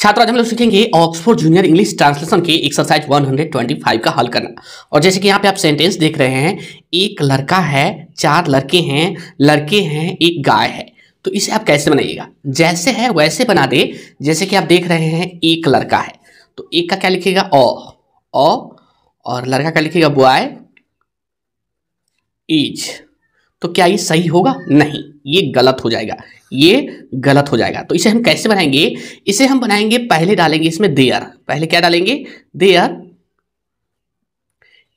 छात्र आज हम लोग सीखेंगे ऑक्सफोर्ड जूनियर इंग्लिश ट्रांसलेशन के एक्सरसाइज 125 का हल करना और जैसे कि यहाँ पे आप सेंटेंस देख रहे हैं एक लड़का है चार लड़के हैं लड़के हैं एक गाय है तो इसे आप कैसे बनाइएगा जैसे है वैसे बना दे जैसे कि आप देख रहे हैं एक लड़का है तो एक का क्या ओ ओ और लड़का क्या लिखेगा बॉय इज तो क्या ये सही होगा नहीं ये गलत हो जाएगा ये गलत हो जाएगा तो इसे हम कैसे बनाएंगे इसे हम बनाएंगे पहले डालेंगे इसमें देयर पहले क्या डालेंगे देयर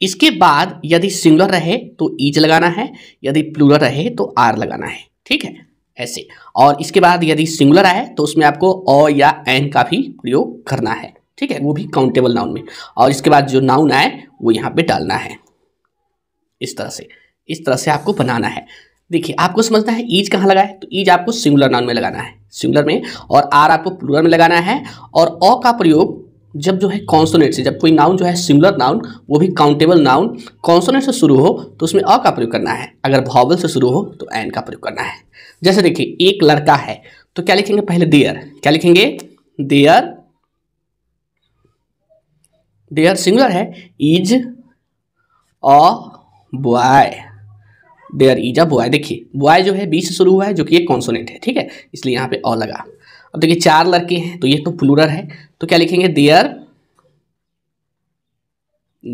इसके बाद यदि सिंगुलर रहे तो ईज लगाना है यदि प्लूरल रहे तो आर लगाना है ठीक है ऐसे और इसके बाद यदि सिंगुलर आए तो उसमें आपको अ या एन का भी प्रयोग करना है ठीक है वो भी काउंटेबल नाउन में और इसके बाद जो नाउन आए वो यहाँ पे डालना है इस तरह से इस तरह से आपको बनाना है देखिए आपको समझना है ईज कहाँ लगा है तो ईज आपको सिंगुलर नाउन में लगाना है सिंगुलर में और आर आपको प्लूरल में लगाना है और अ का प्रयोग जब जो है कॉन्सोनेट से जब कोई नाउन जो है सिंगुलर नाउन वो भी काउंटेबल नाउन कॉन्सोनेट से शुरू हो तो उसमें अ का प्रयोग करना है अगर भॉवल से शुरू हो तो एन का प्रयोग करना है जैसे देखिए एक लड़का है तो क्या लिखेंगे पहले देयर क्या लिखेंगे देयर देयर सिंगुलर है is a boy there is a boy देखिए बॉय जो है बी से शुरू हुआ है जो कि एक कॉन्सोनेंट है ठीक है इसलिए यहाँ पे अ लगा अब देखिए चार लड़के हैं तो ये तो प्लूरल है तो क्या लिखेंगे there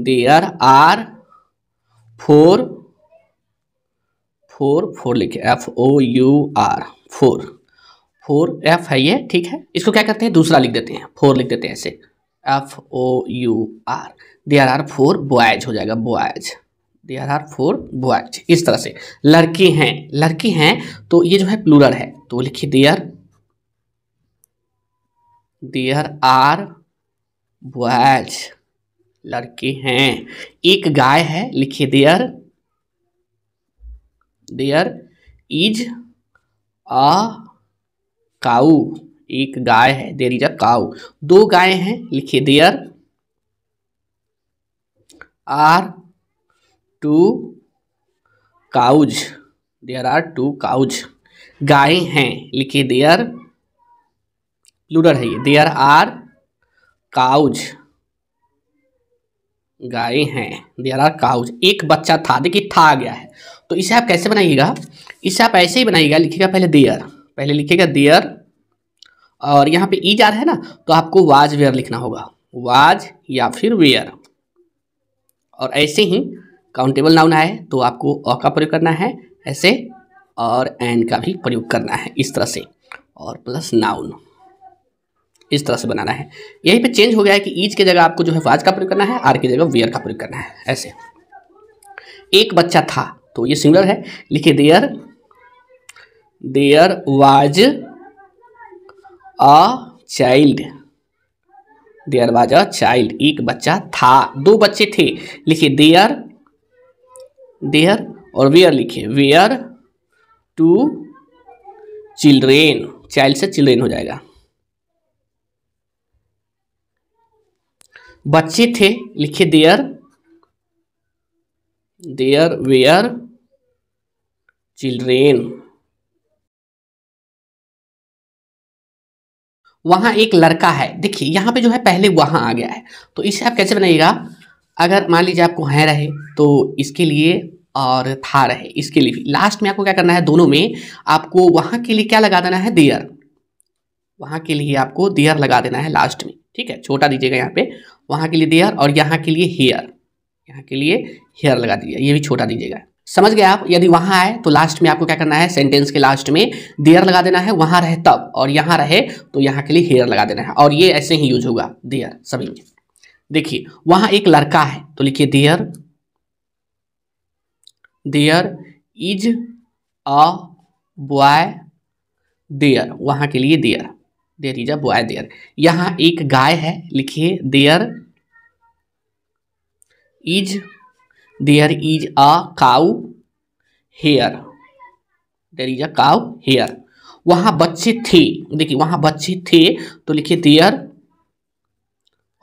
there are four four four लिखे F O U R four four F है ये ठीक है इसको क्या करते हैं दूसरा लिख देते हैं फोर लिख देते हैं ऐसे F O U R there are four boys हो जाएगा boys there are four boys इस तरह से लड़के हैं लड़के हैं तो ये जो है प्लूरल है तो लिखिए देयर देयर आर बॉयज लड़के हैं एक गाय है लिखिए there there is a cow एक गाय है देर इज अ काऊ दो गाय हैं लिखिए there are two cows there are two cows गाय हैं लिखिए देयर लूडर है ये देयर आर काउज गाय हैं देयर आर काउज एक बच्चा था देखिए था आ गया है तो इसे आप कैसे बनाइएगा इसे आप ऐसे ही बनाइएगा लिखिएगा पहले देयर पहले लिखिएगा देयर और यहाँ पे ई जा रहा है ना तो आपको वाज वेयर लिखना होगा वाज या फिर वेयर और ऐसे ही काउंटेबल नाउन आए तो आपको अ का प्रयोग करना है ऐसे और एन का भी प्रयोग करना है इस तरह से और प्लस नाउन इस तरह से बनाना है यहीं पे चेंज हो गया है कि ईच के जगह आपको जो है वाज का प्रयोग करना है आर की जगह वियर का प्रयोग करना है ऐसे एक बच्चा था तो ये सिंगलर है लिखे there there was a child there was a child एक बच्चा था दो बच्चे थे लिखे देयर देयर और वेयर लिखे वेयर टू चिल्ड्रेन चाइल्ड से चिल्ड्रेन हो जाएगा बच्चे थे लिखे देयर देयर वेयर चिल्ड्रेन वहां एक लड़का है देखिए यहां पे जो है पहले वहां आ गया है तो इसे आप कैसे बनाइएगा अगर मान लीजिए आपको हैं रहे तो इसके लिए और था रहे इसके लिए भी लास्ट में आपको क्या करना है दोनों में आपको वहाँ के लिए क्या लगा देना है देयर वहाँ के लिए आपको देयर लगा देना है लास्ट में ठीक है छोटा दीजिएगा यहाँ पे वहाँ के लिए देयर और यहाँ के लिए हेयर यहाँ के लिए हेयर लगा दीजिए ये भी छोटा दीजिएगा समझ गए आप यदि वहाँ आए तो लास्ट में आपको क्या करना है सेंटेंस के लास्ट में देयर लगा देना है वहाँ रहे तब और यहाँ रहे तो यहाँ के लिए हेयर लगा देना है और ये ऐसे ही यूज होगा देयर सभी में देखिए वहां एक लड़का है तो लिखिए there there is a boy there वहां के लिए there there is a boy there यहां एक गाय है लिखिए there is there is a cow here there is a cow here वहां बच्चे थे देखिए वहां बच्चे थे तो लिखिए देयर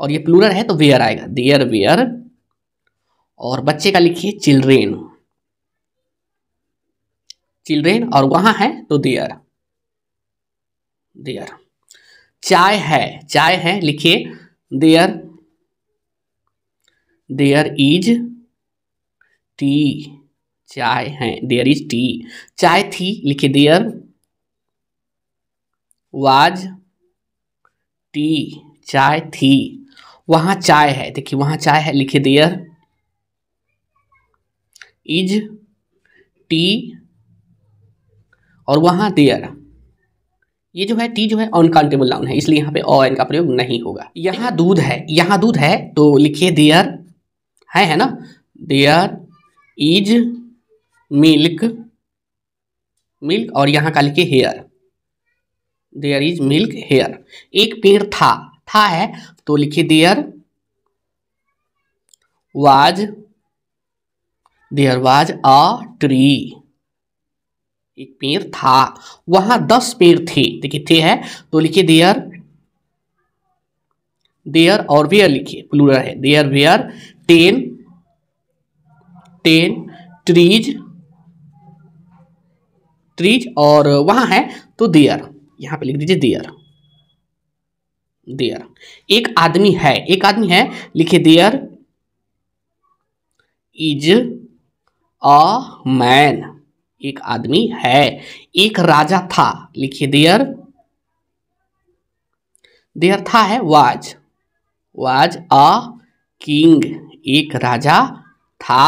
और ये प्लूरल है तो वेयर आएगा देयर वेयर और बच्चे का लिखिए चिल्ड्रेन चिल्ड्रेन और वहां है तो देयर देयर चाय है चाय है लिखिए देयर देयर इज टी चाय है देयर इज टी चाय थी लिखिए देयर वाज टी चाय थी वहां चाय है देखिए वहां चाय है लिखे देयर इज टी और वहां देयर ये जो है टी जो है अनकाउंटेबल नाउन है इसलिए यहां पे ओ एन का प्रयोग नहीं होगा यहां दूध है यहां दूध है तो लिखिए देयर है है ना देयर इज मिल्क मिल्क और यहां का लिखिए here there is milk here एक पेड़ था था है तो लिखिए there was there was a tree एक पेड़ था वहां दस पेड़ थे देखिए थे है तो लिखिए देयर देयर और वेयर लिखिए प्लूरल है there were ten ten trees trees और वहां है तो देयर यहां पे लिख दीजिए देयर देयर एक आदमी है एक आदमी है लिखे देयर इज अ मैन एक आदमी है एक राजा था लिखिए देयर देयर था है वाज वाज अ किंग एक राजा था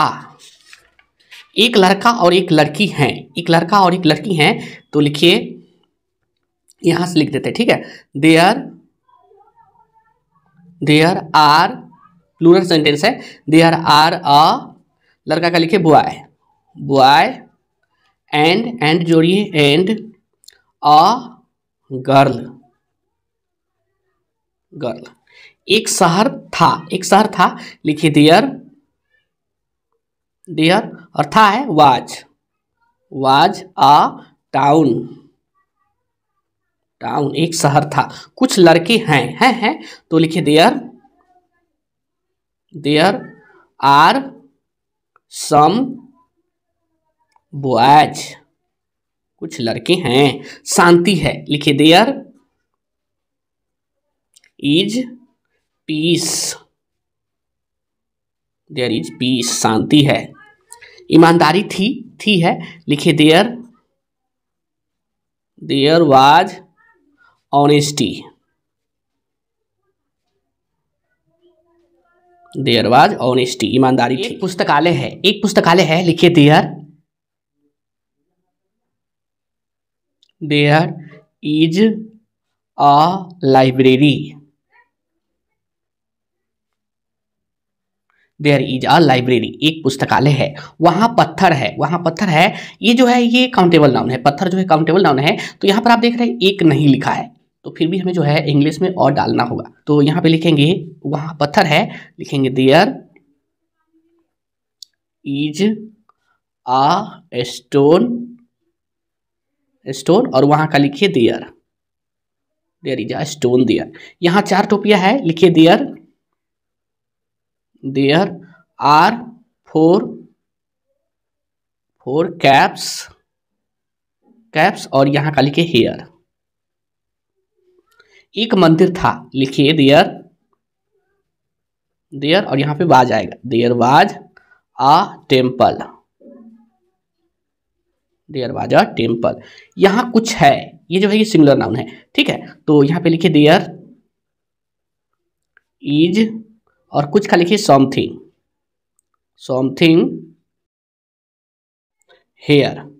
एक लड़का और एक लड़की है एक लड़का और एक लड़की है तो लिखिए यहां से लिख देते हैं ठीक है there there are plural sentence है देयर आर अ लड़का का लिखे बॉय बॉय एंड एंड जोड़िए एंड अ गर्ल गर्ल एक शहर था एक शहर था लिखिए देयर देयर और था है was was a town town एक शहर था कुछ लड़के हैं हैं हैं तो लिखे there there are some boys कुछ लड़के हैं शांति है लिखे there is peace there is peace शांति है ईमानदारी थी थी है लिखे there there was honesty there was honesty ईमानदारी थी पुस्तकालय है एक पुस्तकालय है लिखिए there there is a library there is a library एक पुस्तकालय है वहां पत्थर है वहां पत्थर है ये जो है ये काउंटेबल नाउन है पत्थर जो है काउंटेबल नाउन है तो यहां पर आप देख रहे हैं एक नहीं लिखा है तो फिर भी हमें जो है इंग्लिश में और डालना होगा तो यहाँ पे लिखेंगे वहां पत्थर है लिखेंगे there is a stone stone और वहां का लिखिए there there is a stone there यहाँ चार टोपिया है लिखिए there there are four four caps caps और यहाँ का लिखे हेयर एक मंदिर था लिखिए देयर देयर और यहां पे वाज आएगा there was a temple there was a temple यहां कुछ है ये जो है ये सिंगुलर नाउन है ठीक है तो यहां पे लिखिए देयर इज और कुछ का लिखिए समथिंग समथिंग हेयर